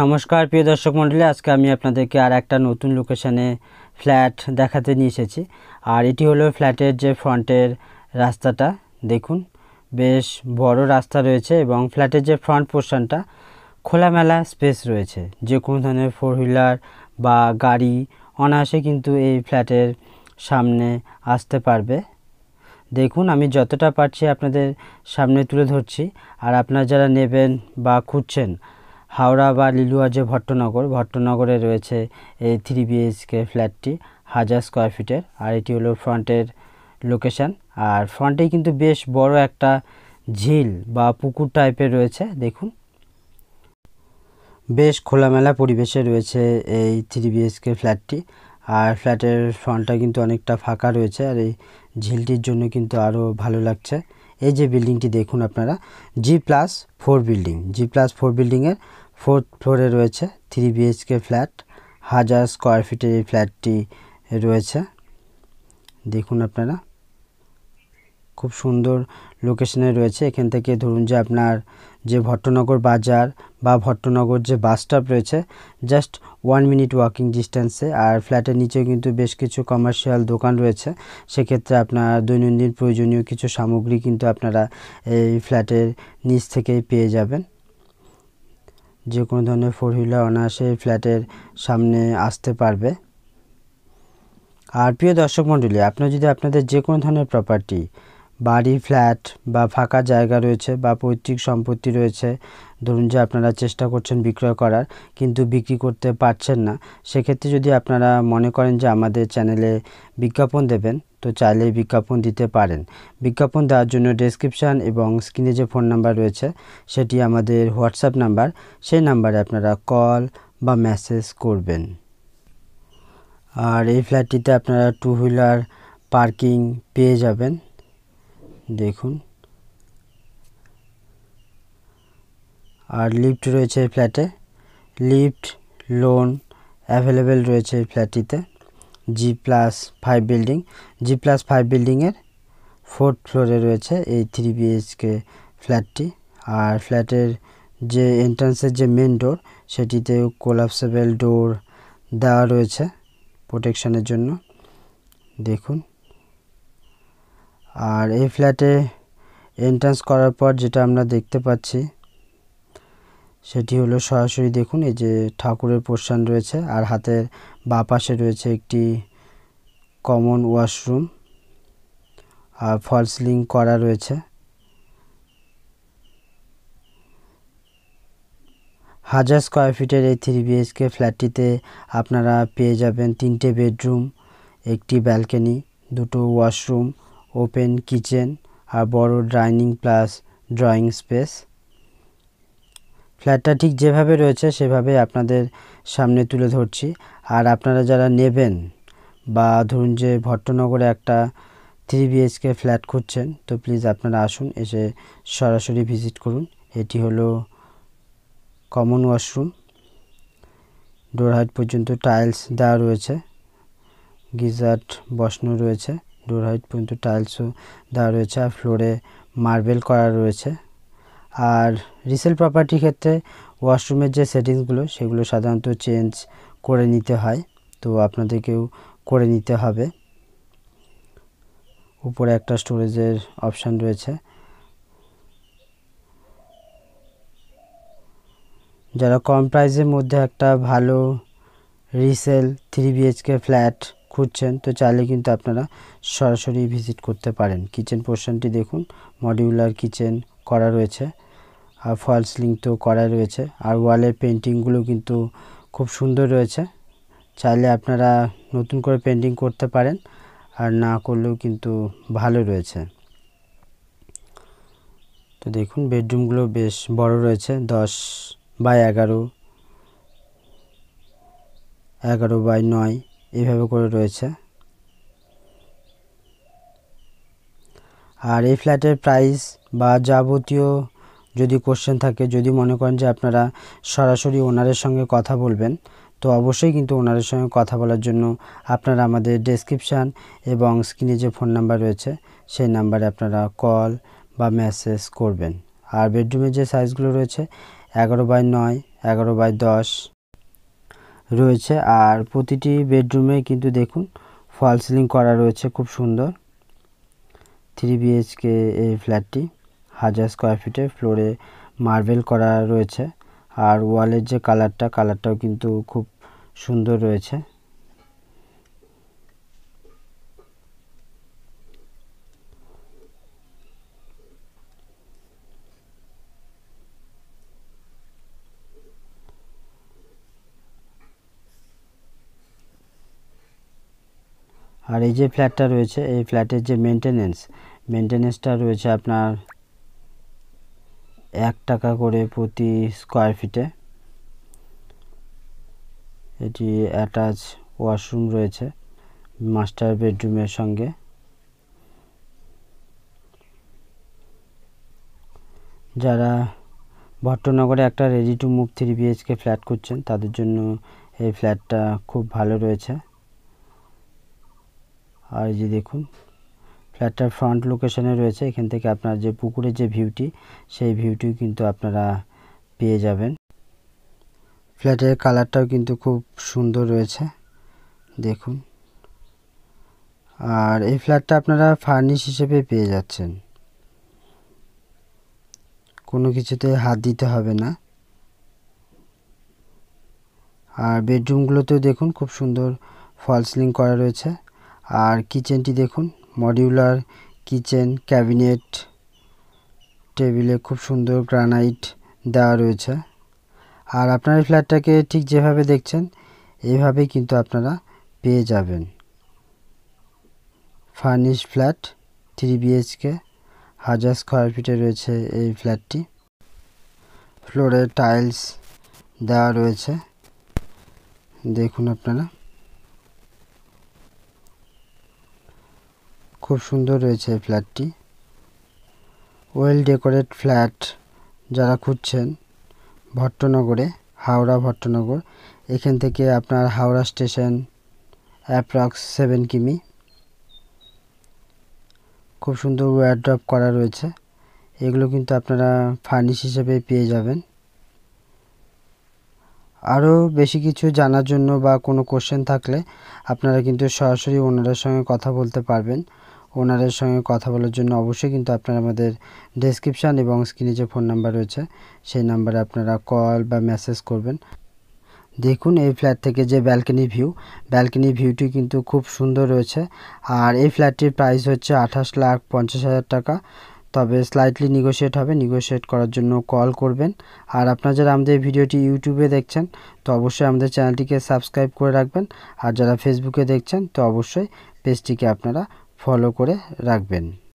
নমস্কার প্রিয় দর্শক মন্ডলে আজকে আমি আপনাদেরকে আর একটা নতুন লোকেশানে ফ্ল্যাট দেখাতে নিয়ে এসেছি আর এটি হলো ফ্ল্যাটের যে ফ্রন্টের রাস্তাটা দেখুন বেশ বড় রাস্তা রয়েছে এবং ফ্ল্যাটের যে ফ্রন্ট পোর্শনটা খোলামেলা স্পেস রয়েছে যে কোনো ধরনের ফোর হুইলার বা গাড়ি অনায়াসে কিন্তু এই ফ্ল্যাটের সামনে আসতে পারবে দেখুন আমি যতটা পারছি আপনাদের সামনে তুলে ধরছি আর আপনারা যারা নেবেন বা খুঁজছেন হাওড়া বা লিলুয়া যে ভট্টনগর ভট্টনগরে রয়েছে এই থ্রি বিএইচকে ফ্ল্যাটটি হাজার স্কোয়ার ফিটের আর এটি হলো ফ্রন্টের লোকেশান আর ফ্রন্টে কিন্তু বেশ বড় একটা ঝিল বা পুকুর টাইপের রয়েছে দেখুন বেশ খোলামেলা পরিবেশে রয়েছে এই থ্রি বিএইচকে ফ্ল্যাটটি আর ফ্ল্যাটের ফ্রন্টটা কিন্তু অনেকটা ফাঁকা রয়েছে আর এই ঝিলটির জন্য কিন্তু আরও ভালো লাগছে এই যে বিল্ডিংটি দেখুন আপনারা G plus four building G plus four বিল্ডিংয়ের ফোর্থ ফ্লোরে রয়েছে থ্রি বিএইচকে ফ্ল্যাট হাজার স্কোয়ার ফিটের এই ফ্ল্যাটটি রয়েছে দেখুন আপনারা খুব সুন্দর লোকেশনে রয়েছে এখান থেকে ধরুন যে আপনার যে ভট্টনগর বাজার বা ভট্টনগর যে বাস স্টপ রয়েছে জাস্ট ওয়ান মিনিট ওয়াকিং ডিস্ট্যান্সে আর ফ্ল্যাটের নিচেও কিন্তু বেশ কিছু কমার্শিয়াল দোকান রয়েছে সেক্ষেত্রে আপনার দৈনন্দিন প্রয়োজনীয় কিছু সামগ্রী কিন্তু আপনারা এই ফ্ল্যাটের নিচ থেকেই পেয়ে যাবেন যে কোনো ধরনের ফোর হুইলার অনায়াসে ফ্ল্যাটের সামনে আসতে পারবে আর প্রিয় দর্শক মণ্ডলী আপনার যদি আপনাদের যে কোনো ধরনের প্রপার্টি বাড়ি ফ্ল্যাট বা ফাঁকা জায়গা রয়েছে বা পৈতৃক সম্পত্তি রয়েছে ধরুন যে আপনারা চেষ্টা করছেন বিক্রয় করার কিন্তু বিক্রি করতে পারছেন না সেক্ষেত্রে যদি আপনারা মনে করেন যে আমাদের চ্যানেলে বিজ্ঞাপন দেবেন তো চাইলে বিজ্ঞাপন দিতে পারেন বিজ্ঞাপন দেওয়ার জন্য ডেসক্রিপশান এবং স্ক্রিনে যে ফোন নাম্বার রয়েছে সেটি আমাদের হোয়াটসঅ্যাপ নাম্বার সেই নাম্বারে আপনারা কল বা মেসেজ করবেন আর এই ফ্ল্যাটটিতে আপনারা টু হুইলার পার্কিং পেয়ে যাবেন দেখুন আর লিফট রয়েছে এই ফ্ল্যাটে লিফট লোন অ্যাভেলেবেল রয়েছে এই ফ্ল্যাটটিতে G plus five building G plus five বিল্ডিংয়ের ফোর্থ ফ্লোরে রয়েছে এই থ্রি বিএইচকে ফ্ল্যাটটি আর ফ্ল্যাটের যে এন্ট্রান্সের যে মেন ডোর সেটিতে কোলাপসেবল ডোর দেওয়া রয়েছে প্রোটেকশানের জন্য দেখুন আর এই ফ্ল্যাটে এন্ট্রান্স করার পর যেটা আমরা দেখতে পাচ্ছি সেটি হলো সরাসরি দেখুন এই যে ঠাকুরের পোর্শান রয়েছে আর হাতের বা পাশে রয়েছে একটি কমন ওয়াশরুম আর ফলস করা রয়েছে হাজার স্কোয়ার ফিটের এই থ্রি বিএইচকে ফ্ল্যাটটিতে আপনারা পেয়ে যাবেন তিনটে বেডরুম একটি ব্যালকনি দুটো ওয়াশরুম ওপেন কিচেন আর বড় ডাইনিং প্লাস ড্রয়িং স্পেস ফ্ল্যাটটা ঠিক যেভাবে রয়েছে সেভাবে আপনাদের সামনে তুলে ধরছি আর আপনারা যারা নেবেন বা ধরুন যে ভট্টনগরে একটা থ্রি বিএইচকে ফ্ল্যাট খুঁজছেন তো প্লিজ আপনারা আসুন এসে সরাসরি ভিজিট করুন এটি হলো কমন ওয়াশরুম ডোর হাইট পর্যন্ত টাইলস দেওয়া রয়েছে গিজার্ট বসানো রয়েছে ডোর হাইট পর্যন্ত টাইলসও দেওয়া রয়েছে আর ফ্লোরে মার্বেল করা রয়েছে আর রিসেল প্রপার্টির ক্ষেত্রে ওয়াশরুমের যে সেটিংসগুলো সেগুলো সাধারণত চেঞ্জ করে নিতে হয় তো আপনাদেরকেও করে নিতে হবে উপরে একটা স্টোরেজের অপশান রয়েছে যারা কম প্রাইসের মধ্যে একটা ভালো রিসেল থ্রি বিএইচকে ফ্ল্যাট খুঁজছেন তো চাইলে কিন্তু আপনারা সরাসরি ভিজিট করতে পারেন কিচেন পোর্শনটি দেখুন মডিউলার কিচেন করা রয়েছে আর ফল সিলিং তো করা রয়েছে আর ওয়ালের পেন্টিংগুলো কিন্তু খুব সুন্দর রয়েছে চাইলে আপনারা নতুন করে পেন্টিং করতে পারেন আর না করলেও কিন্তু ভালো রয়েছে তো দেখুন বেডরুমগুলো বেশ বড় রয়েছে দশ বাই এগারো এগারো বাই নয় এইভাবে করে রয়েছে আর এই ফ্ল্যাটের প্রাইস বা যাবতীয় যদি কোশ্চেন থাকে যদি মনে করেন যে আপনারা সরাসরি ওনারের সঙ্গে কথা বলবেন তো অবশ্যই কিন্তু ওনারের সঙ্গে কথা বলার জন্য আপনারা আমাদের ডেসক্রিপশান এবং স্ক্রিনে যে ফোন নাম্বার রয়েছে সেই নাম্বারে আপনারা কল বা মেসেজ করবেন আর বেডরুমের যে সাইজগুলো রয়েছে এগারো বাই নয় এগারো বাই দশ রয়েছে আর প্রতিটি বেডরুমে কিন্তু দেখুন ফল সিলিং করা রয়েছে খুব সুন্দর থ্রি বিএইচকে এই ফ্ল্যাটটি হাজার স্কোয়ার ফিটে ফ্লোরে মার্বেল করা রয়েছে আর ওয়ালের যে কালারটা কালারটাও কিন্তু খুব সুন্দর রয়েছে আর এই যে ফ্ল্যাটটা রয়েছে এই ফ্ল্যাটের যে মেনটেনেন্স মেনটেনেন্সটা রয়েছে আপনার এক টাকা করে প্রতি স্কোয়ার ফিটে এটি অ্যাটাচ ওয়াশরুম রয়েছে মাস্টার বেডরুমের সঙ্গে যারা ভট্টনগরে একটা ready to move three BHK flat করছেন তাদের জন্য এই ফ্ল্যাটটা খুব ভালো রয়েছে আর এই যে দেখুন ফ্ল্যাটটার ফ্রন্ট লোকেশনে রয়েছে এখান থেকে আপনার যে পুকুরের যে ভিউটি সেই ভিউটিও কিন্তু আপনারা পেয়ে যাবেন ফ্ল্যাটের কালারটাও কিন্তু খুব সুন্দর রয়েছে দেখুন আর এই ফ্ল্যাটটা আপনারা ফার্নিশ হিসেবে পেয়ে যাচ্ছেন কোনো কিছুতে হাত দিতে হবে না আর বেডরুমগুলোতেও দেখুন খুব সুন্দর ফলস করা রয়েছে আর কিচেনটি দেখুন মডিউলার কিচেন ক্যাবিনেট টেবিলে খুব সুন্দর গ্রানাইট দেওয়া রয়েছে আর আপনার ফ্ল্যাটটাকে ঠিক যেভাবে দেখছেন এইভাবেই কিন্তু আপনারা পেয়ে যাবেন ফার্নিশ ফ্ল্যাট থ্রি বিএইচকে হাজার স্কোয়ার ফিটে রয়েছে এই ফ্ল্যাটটি ফ্লোরে টাইলস দেওয়া রয়েছে দেখুন আপনারা খুব সুন্দর রয়েছে এই ফ্ল্যাটটি ওয়েল ডেকোরেট ফ্ল্যাট যারা খুঁজছেন ভট্টনগরে হাওড়া ভট্টনগর এখান থেকে আপনার হাওড়া স্টেশন অ্যাপ্রক্স সেভেন কিমি খুব সুন্দর ওয়ার ড্রপ করা রয়েছে এগুলো কিন্তু আপনারা ফার্নিশ হিসেবে পেয়ে যাবেন আরও বেশি কিছু জানার জন্য বা কোনো কোশ্চেন থাকলে আপনারা কিন্তু সরাসরি ওনারের সঙ্গে কথা বলতে পারবেন ওনাদের সঙ্গে কথা বলার জন্য অবশ্যই কিন্তু আপনারা আমাদের ডেসক্রিপশান এবং স্ক্রিনে যে ফোন নাম্বার রয়েছে সেই নাম্বারে আপনারা কল বা মেসেজ করবেন দেখুন এই ফ্ল্যাট থেকে যে ব্যালকনি ভিউ ব্যালকনি ভিউটি কিন্তু খুব সুন্দর রয়েছে আর এই ফ্ল্যাটটির প্রাইস হচ্ছে আঠাশ লাখ পঞ্চাশ হাজার টাকা তবে স্লাইটলি নিগোশিয়েট হবে নিগোশিয়েট করার জন্য কল করবেন আর আপনারা যারা আমাদের ভিডিওটি ইউটিউবে দেখছেন তো অবশ্যই আমাদের চ্যানেলটিকে সাবস্ক্রাইব করে রাখবেন আর যারা ফেসবুকে দেখছেন তো অবশ্যই পেজটিকে আপনারা ফলো করে রাখবেন